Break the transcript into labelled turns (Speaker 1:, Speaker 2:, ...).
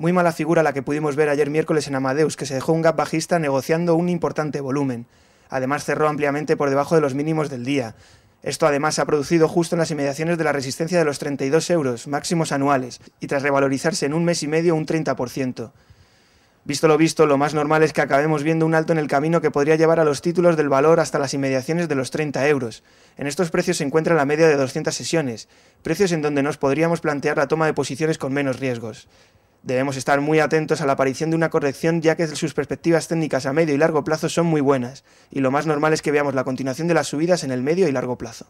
Speaker 1: Muy mala figura la que pudimos ver ayer miércoles en Amadeus, que se dejó un gap bajista negociando un importante volumen. Además cerró ampliamente por debajo de los mínimos del día. Esto además ha producido justo en las inmediaciones de la resistencia de los 32 euros, máximos anuales, y tras revalorizarse en un mes y medio un 30%. Visto lo visto, lo más normal es que acabemos viendo un alto en el camino que podría llevar a los títulos del valor hasta las inmediaciones de los 30 euros. En estos precios se encuentra la media de 200 sesiones, precios en donde nos podríamos plantear la toma de posiciones con menos riesgos. Debemos estar muy atentos a la aparición de una corrección ya que sus perspectivas técnicas a medio y largo plazo son muy buenas, y lo más normal es que veamos la continuación de las subidas en el medio y largo plazo.